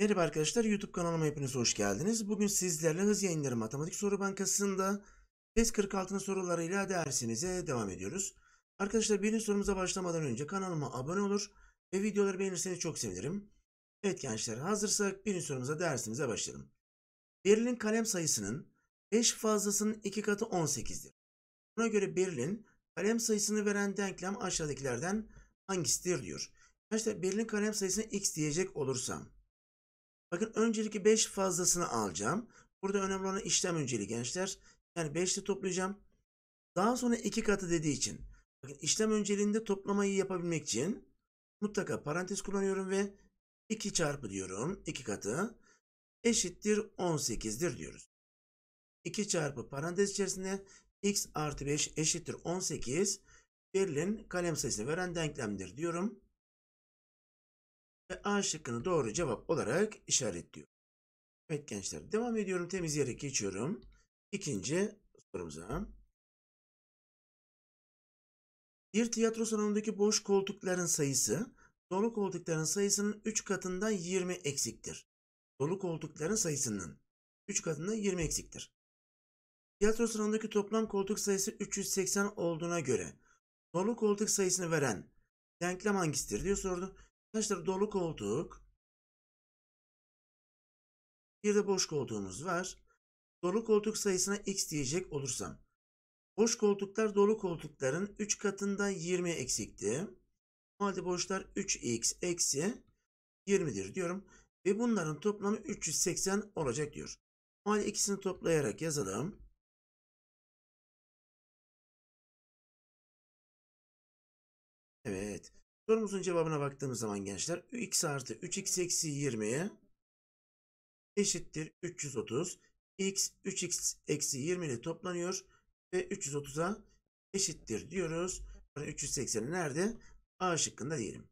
Merhaba arkadaşlar YouTube kanalıma hepiniz hoş geldiniz. Bugün sizlerle hız yayınları matematik soru bankasında test 46'nın sorularıyla dersimize devam ediyoruz. Arkadaşlar birinci sorumuza başlamadan önce kanalıma abone olur ve videoları beğenirseniz çok sevinirim. Evet gençler hazırsak birinci sorumuza dersimize başlayalım. Berlin kalem sayısının 5 fazlasının 2 katı 18'dir. Buna göre Berlin Kalem sayısını veren denklem aşağıdakilerden hangisidir diyor. İşte belirli kalem sayısını x diyecek olursam. Bakın öncelikle 5 fazlasını alacağım. Burada önemli olan işlem önceliği gençler. Yani 5'te toplayacağım. Daha sonra 2 katı dediği için. Bakın işlem önceliğinde toplamayı yapabilmek için mutlaka parantez kullanıyorum ve 2 çarpı diyorum. 2 katı eşittir 18'dir diyoruz. 2 çarpı parantez içerisinde x artı 5 eşittir 18 verilen kalem sayısını veren denklemdir diyorum. Ve A şıkkını doğru cevap olarak işaretliyorum. Evet gençler devam ediyorum temizleyerek geçiyorum. İkinci sorumuza. Bir tiyatro salonundaki boş koltukların sayısı dolu koltukların sayısının 3 katından 20 eksiktir. Dolu koltukların sayısının 3 katından 20 eksiktir. Tiyatro salonundaki toplam koltuk sayısı 380 olduğuna göre dolu koltuk sayısını veren denklem hangisidir diye sordu. Arkadaşlar dolu koltuk bir de boş koltuğumuz var. Dolu koltuk sayısına x diyecek olursam. Boş koltuklar dolu koltukların 3 katında 20 eksikti. O halde boşlar 3x eksi 20'dir diyorum. Ve bunların toplamı 380 olacak diyor. O halde ikisini toplayarak yazalım. Evet. Sorumuzun cevabına baktığımız zaman gençler x artı 3x eksi 20 eşittir 330. x 3x eksi 20 ile toplanıyor ve 330'a eşittir diyoruz. 380 nerede? A şıkkında diyelim.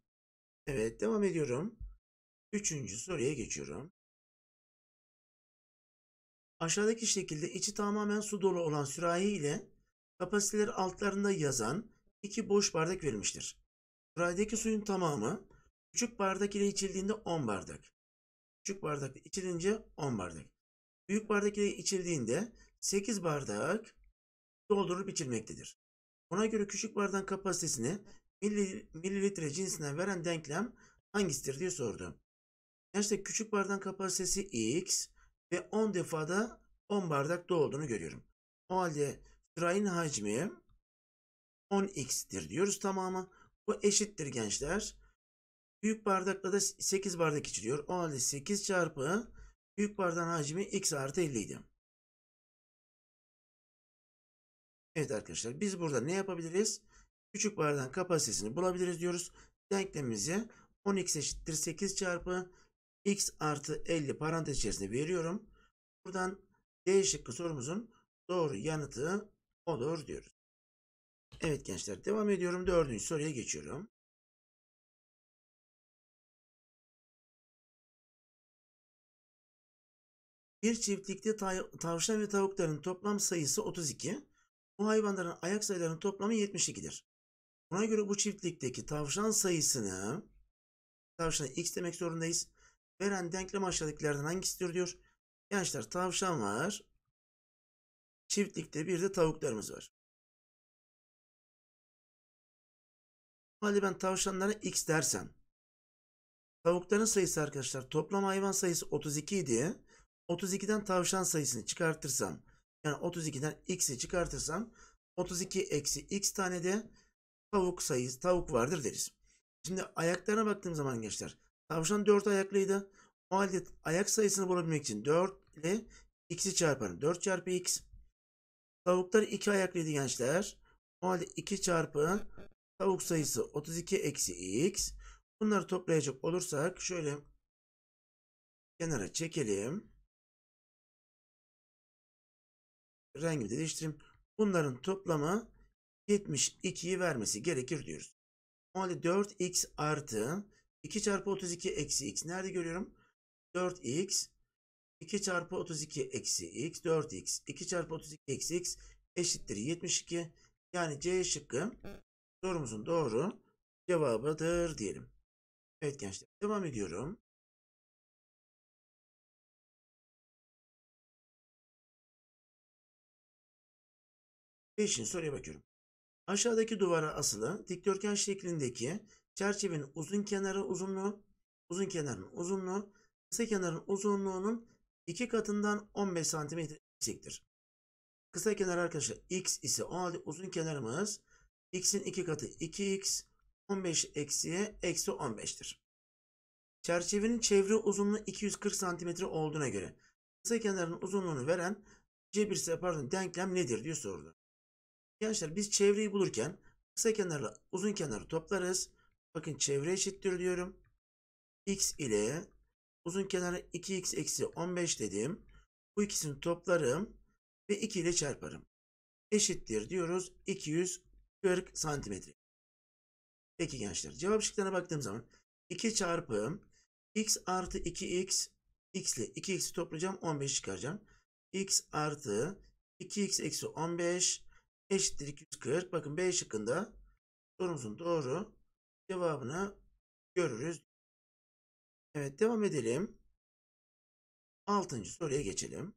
Evet devam ediyorum. Üçüncü soruya geçiyorum. Aşağıdaki şekilde içi tamamen su dolu olan sürahi ile kapasiteler altlarında yazan iki boş bardak verilmiştir. Çuraydaki suyun tamamı küçük bardak ile içildiğinde 10 bardak. Küçük bardak ile içilince 10 bardak. Büyük bardak ile içildiğinde 8 bardak doldurulup içilmektedir. Ona göre küçük bardağın kapasitesini mililitre cinsinden veren denklem hangisidir diye sordu. Gerçekten küçük bardağın kapasitesi x ve 10 defada 10 bardak dolduğunu görüyorum. O halde sırayın hacmi 10x'tir diyoruz tamamı. Bu eşittir gençler. Büyük bardakla da 8 bardak içiliyor. O halde 8 çarpı büyük bardağın hacmi x artı 50 idi. Evet arkadaşlar biz burada ne yapabiliriz? Küçük bardağın kapasitesini bulabiliriz diyoruz. Denklemimizi 10x eşittir 8 çarpı x artı 50 parantez içerisinde veriyorum. Buradan D şıkkı sorumuzun doğru yanıtı olur diyoruz. Evet gençler devam ediyorum. Dördüncü soruya geçiyorum. Bir çiftlikte tavşan ve tavukların toplam sayısı 32. Bu hayvanların ayak sayılarının toplamı 72'dir. Buna göre bu çiftlikteki tavşan sayısını tavşana x demek zorundayız. Veren denklem aşağıdakilerden hangisidir diyor. Gençler tavşan var. Çiftlikte bir de tavuklarımız var. halde ben tavşanlara x dersen, tavukların sayısı arkadaşlar toplam hayvan sayısı 32 idi. 32'den tavşan sayısını çıkartırsam yani 32'den x'i çıkartırsam 32 eksi x tane de tavuk sayısı tavuk vardır deriz. Şimdi ayaklarına baktığım zaman gençler tavşan 4 ayaklıydı. O halde ayak sayısını bulabilmek için 4 ile x'i çarparım. 4 çarpı x. Tavuklar 2 ayaklıydı gençler. O halde 2 çarpı Tavuk sayısı 32 eksi x. Bunları toplayacak olursak şöyle kenara çekelim. Rengimi de değiştireyim. Bunların toplamı 72'yi vermesi gerekir diyoruz. O halde 4x artı 2 çarpı 32 eksi x. Nerede görüyorum? 4x 2 çarpı 32 eksi x 4x 2 çarpı 32 eksi x eşittir 72. Yani C şıkkı sorumuzun doğru cevabıdır diyelim. Evet gençler devam ediyorum. Beşinci soruya bakıyorum. Aşağıdaki duvara asılı dikdörtgen şeklindeki çerçevenin uzun kenarı uzunluğu, uzun kenarın uzunluğu, kısa kenarın uzunluğunun iki katından 15 cm yüksektir. Kısa kenar arkadaşlar x ise o halde uzun kenarımız x'in 2 katı 2x 15 eksiye eksi 15'tir. Çerçevenin çevre uzunluğu 240 cm olduğuna göre kısa kenarın uzunluğunu veren C1 pardon denklem nedir diye sorulur. Gençler biz çevreyi bulurken kısa kenarla uzun kenarı toplarız. Bakın çevre eşittir diyorum. x ile uzun kenarı 2x eksi 15 dedim. Bu ikisini toplarım ve 2 ile çarparım. Eşittir diyoruz 240 40 santimetre. Peki gençler cevap şıklarına baktığım zaman 2 çarpı x artı 2x x ile 2x'i toplayacağım 15 çıkaracağım. x artı 2x eksi 15 eşittir 240. Bakın B şıkkında sorumuzun doğru cevabını görürüz. Evet devam edelim. Altıncı soruya geçelim.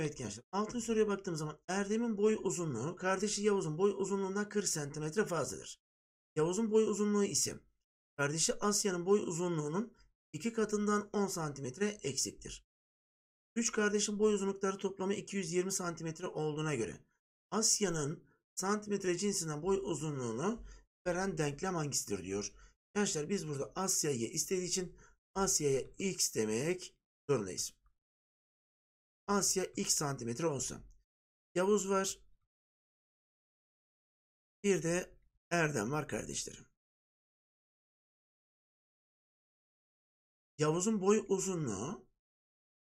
Evet gençler. Altın soruya baktığım zaman Erdem'in boy uzunluğu kardeşi Yavuz'un boy uzunluğundan 40 cm fazladır. Yavuz'un boy uzunluğu ise kardeşi Asya'nın boy uzunluğunun 2 katından 10 cm eksiktir. 3 kardeşin boy uzunlukları toplamı 220 cm olduğuna göre Asya'nın santimetre cinsinden boy uzunluğunu veren denklem hangisidir diyor. Gençler biz burada Asya'yı istediği için Asya'ya x demek zorundayız. Asya x santimetre olsun. Yavuz var. Bir de Erdem var kardeşlerim. Yavuz'un boy uzunluğu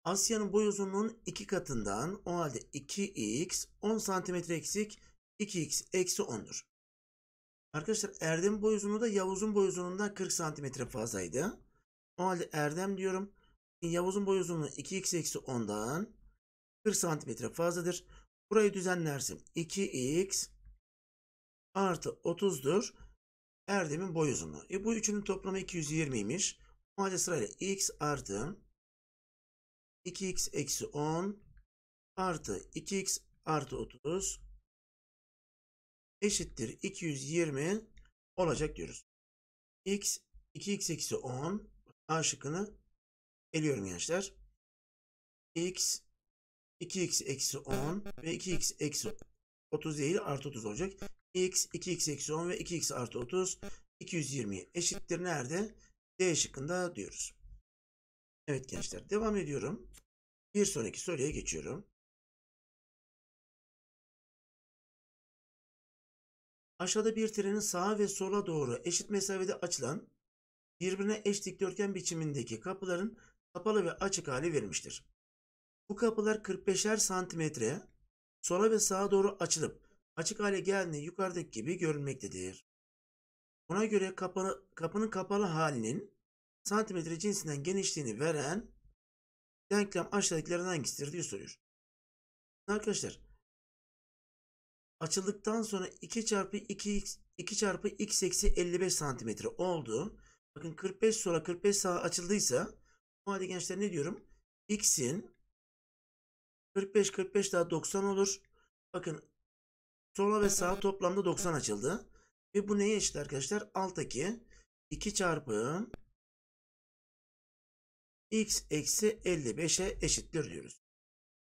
Asya'nın boy uzunluğunun iki katından o halde 2x 10 santimetre eksik 2x eksi 10'dur. Arkadaşlar Erdem boy uzunluğu da Yavuz'un boy uzunluğundan 40 santimetre fazlaydı. O halde Erdem diyorum. Yavuz'un boy uzunluğu 2x eksi 10'dan 40 santimetre fazladır. Burayı düzenlersin. 2x artı 30'dur. Erdem'in boy uzunluğu. E bu üçünün toplamı 220'ymiş. O halde sırayla x artı 2x eksi 10 artı 2x artı 30 eşittir 220 olacak diyoruz. x 2x eksi 10 A şıkkını eliyorum gençler. x 2x eksi 10 ve 2x eksi 30 değil artı 30 olacak. x 2x eksi 10 ve 2x artı 30 220 eşittir nerede? D şıkkında diyoruz. Evet gençler devam ediyorum. Bir sonraki soruya geçiyorum. Aşağıda bir trenin sağa ve sola doğru eşit mesafede açılan birbirine eş dikdörtgen biçimindeki kapıların kapalı ve açık hali verilmiştir. Bu kapılar 45'er santimetre sola ve sağa doğru açılıp açık hale geldiğinde yukarıdaki gibi görünmektedir. Buna göre kapalı, kapının kapalı halinin santimetre cinsinden genişliğini veren denklem aşağıdakilerden hangisidir diye soruyor. Arkadaşlar açıldıktan sonra 2 çarpı 2x 2 çarpı x eksi 55 santimetre oldu. Bakın 45 sola 45 sağa açıldıysa bu halde gençler ne diyorum? x'in 45 45 daha 90 olur. Bakın sola ve sağa toplamda 90 açıldı. Ve bu neye eşit arkadaşlar? Alttaki 2 çarpı x eksi 55'e eşittir diyoruz.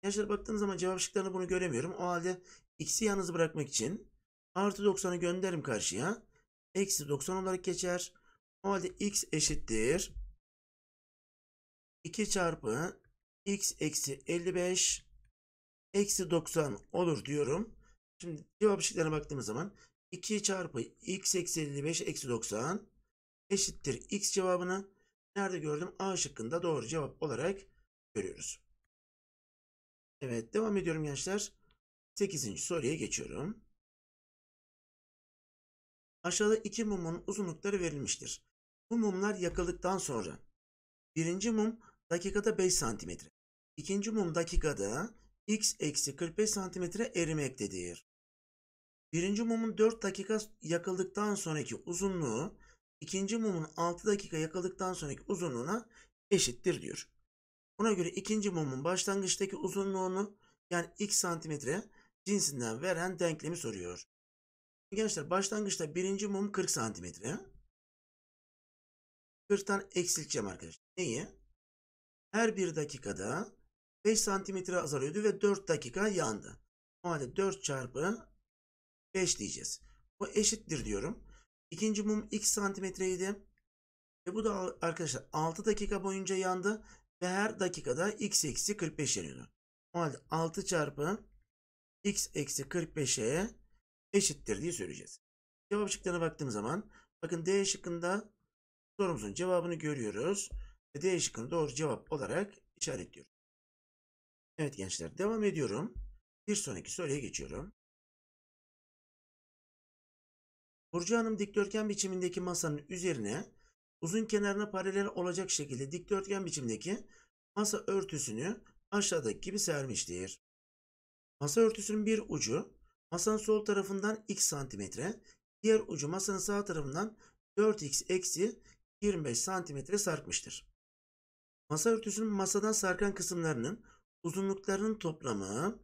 Arkadaşlar baktığım zaman cevap şıklarında bunu göremiyorum. O halde x'i yalnız bırakmak için artı 90'ı gönderim karşıya. Eksi 90 olarak geçer. O halde x eşittir. 2 çarpı x eksi 55 eksi 90 olur diyorum. Şimdi cevap şıklarına baktığımız zaman 2 çarpı x eksi 55 eksi 90 eşittir x cevabını nerede gördüm? A şıkkında doğru cevap olarak görüyoruz. Evet devam ediyorum gençler. 8. soruya geçiyorum. Aşağıda iki mumun uzunlukları verilmiştir. Bu mumlar yakıldıktan sonra birinci mum dakikada 5 santimetre, ikinci mum dakikada x eksi 45 santimetre erimektedir. Birinci mumun 4 dakika yakıldıktan sonraki uzunluğu ikinci mumun 6 dakika yakıldıktan sonraki uzunluğuna eşittir diyor. Buna göre ikinci mumun başlangıçtaki uzunluğunu yani x santimetre cinsinden veren denklemi soruyor. Gençler başlangıçta birinci mum 40 santimetre. 40'tan eksilteceğim arkadaşlar. Neyi? Her bir dakikada 5 santimetre azalıyordu ve 4 dakika yandı. O halde 4 çarpı 5 diyeceğiz. Bu eşittir diyorum. İkinci mum x santimetreydi. Ve bu da arkadaşlar 6 dakika boyunca yandı. Ve her dakikada x eksi 45 yanıyordu. O halde 6 çarpı x eksi 45'e eşittir diye söyleyeceğiz. Cevap şıklarına baktığım zaman bakın D şıkkında sorumuzun cevabını görüyoruz. Ve D şıkkını doğru cevap olarak işaretliyoruz. Evet gençler devam ediyorum. Bir sonraki soruya geçiyorum. Burcu Hanım dikdörtgen biçimindeki masanın üzerine uzun kenarına paralel olacak şekilde dikdörtgen biçimindeki masa örtüsünü aşağıdaki gibi sermiştir. Masa örtüsünün bir ucu masanın sol tarafından x santimetre, diğer ucu masanın sağ tarafından 4x eksi 25 santimetre sarkmıştır. Masa örtüsünün masadan sarkan kısımlarının uzunluklarının toplamı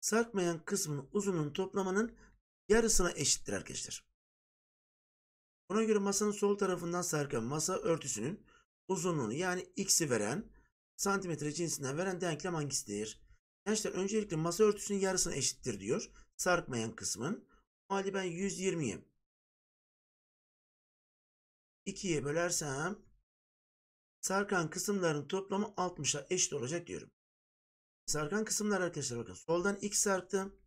sarkmayan kısmın uzunluğunun toplamının yarısına eşittir arkadaşlar. Ona göre masanın sol tarafından sarkan masa örtüsünün uzunluğunu yani x'i veren santimetre cinsinden veren denklem hangisidir? Gençler öncelikle masa örtüsünün yarısına eşittir diyor. Sarkmayan kısmın. O halde ben 120'yi 2'ye bölersem sarkan kısımların toplamı 60'a eşit olacak diyorum. Sarkan kısımlar arkadaşlar bakın. Soldan x sarktım.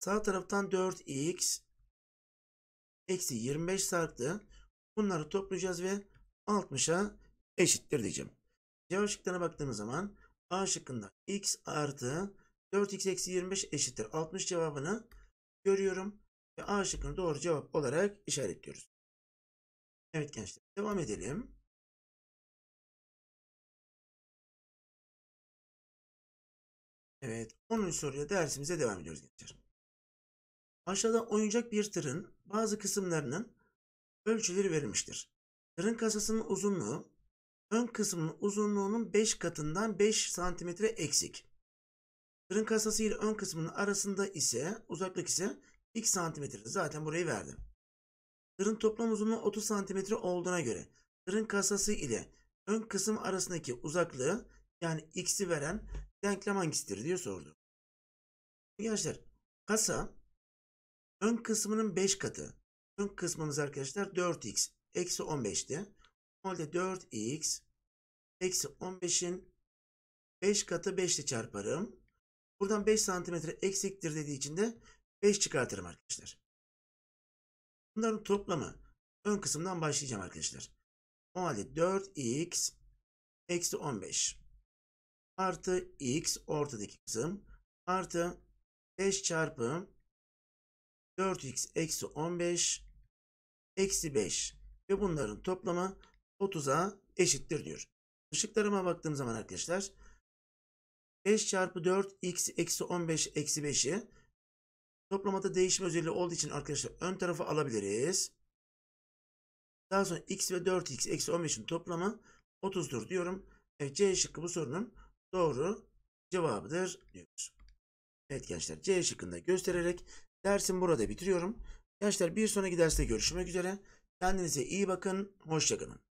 Sağ taraftan 4x eksi 25 sarktı. Bunları toplayacağız ve 60'a eşittir diyeceğim. Cevap şıkkına baktığımız zaman A şıkkında x artı 4x eksi 25 eşittir 60 cevabını görüyorum. Ve A şıkkını doğru cevap olarak işaretliyoruz. Evet gençler devam edelim. Evet 10. soruya dersimize devam ediyoruz gençler. Aşağıda oyuncak bir tırın bazı kısımlarının ölçüleri verilmiştir. Tırın kasasının uzunluğu ön kısmının uzunluğunun 5 katından 5 santimetre eksik. Tırın kasası ile ön kısmının arasında ise uzaklık ise 2 santimetre. Zaten burayı verdim. Tırın toplam uzunluğu 30 santimetre olduğuna göre tırın kasası ile ön kısım arasındaki uzaklığı yani x'i veren denklem hangisidir diye sordu. Arkadaşlar kasa ön kısmının 5 katı. Ön kısmımız arkadaşlar 4x eksi 15'ti. O halde 4x eksi 15'in 5 katı 5 ile çarparım. Buradan 5 santimetre eksiktir dediği için de 5 çıkartırım arkadaşlar. Bunların toplamı ön kısımdan başlayacağım arkadaşlar. O halde 4x eksi 15 artı x ortadaki kısım artı 5 çarpı 4x eksi 15 eksi 5 ve bunların toplamı 30'a eşittir diyor. Işıklarıma baktığım zaman arkadaşlar 5 çarpı 4 x eksi 15 eksi 5'i toplamada değişme özelliği olduğu için arkadaşlar ön tarafı alabiliriz. Daha sonra x ve 4x eksi 15'in toplamı 30'dur diyorum. Evet, C şıkkı bu sorunun doğru cevabıdır diyoruz. Evet gençler C şıkkında göstererek dersim burada bitiriyorum. Gençler bir sonraki derste görüşmek üzere. Kendinize iyi bakın. Hoşçakalın.